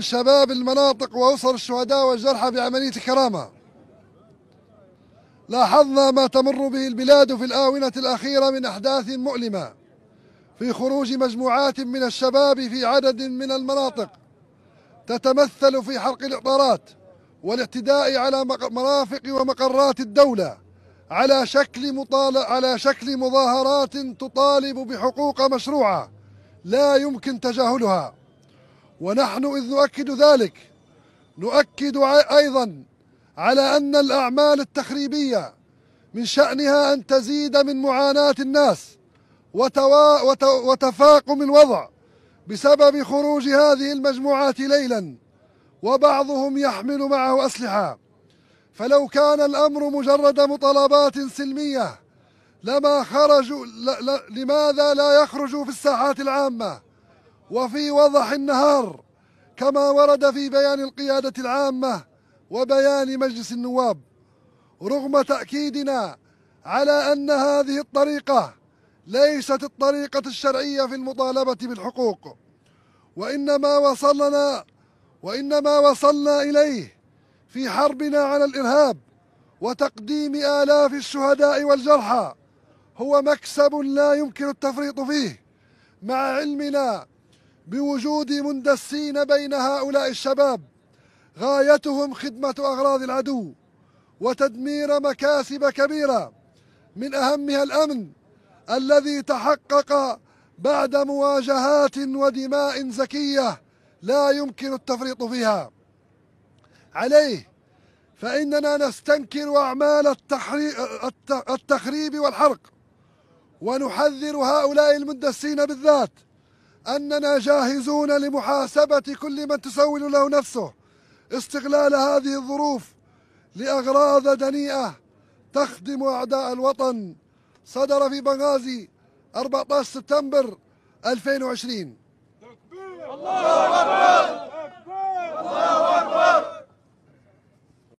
شباب المناطق وأسر الشهداء والجرحى بعملية الكرامة لاحظنا ما تمر به البلاد في الآونة الأخيرة من أحداث مؤلمة في خروج مجموعات من الشباب في عدد من المناطق تتمثل في حرق الإطارات والاعتداء على مرافق ومقرات الدولة على شكل مطال على شكل مظاهرات تطالب بحقوق مشروعة لا يمكن تجاهلها ونحن إذ نؤكد ذلك نؤكد أيضا على أن الأعمال التخريبية من شأنها أن تزيد من معاناة الناس وتوا... وت... وتفاقم الوضع بسبب خروج هذه المجموعات ليلا وبعضهم يحمل معه أسلحة فلو كان الأمر مجرد مطالبات سلمية لما خرجوا ل... ل... لماذا لا يخرجوا في الساحات العامة وفي وضح النهار كما ورد في بيان القيادة العامة وبيان مجلس النواب رغم تأكيدنا على أن هذه الطريقة ليست الطريقة الشرعية في المطالبة بالحقوق وإنما وصلنا وإنما وصلنا إليه في حربنا على الإرهاب وتقديم آلاف الشهداء والجرحى هو مكسب لا يمكن التفريط فيه مع علمنا بوجود مندسين بين هؤلاء الشباب غايتهم خدمة أغراض العدو وتدمير مكاسب كبيرة من أهمها الأمن الذي تحقق بعد مواجهات ودماء زكية لا يمكن التفريط فيها عليه فإننا نستنكر أعمال التخريب والحرق ونحذر هؤلاء المندسين بالذات أننا جاهزون لمحاسبة كل من تسول له نفسه استغلال هذه الظروف لأغراض دنيئة تخدم أعداء الوطن صدر في بنغازي 14 سبتمبر 2020 الله أكبر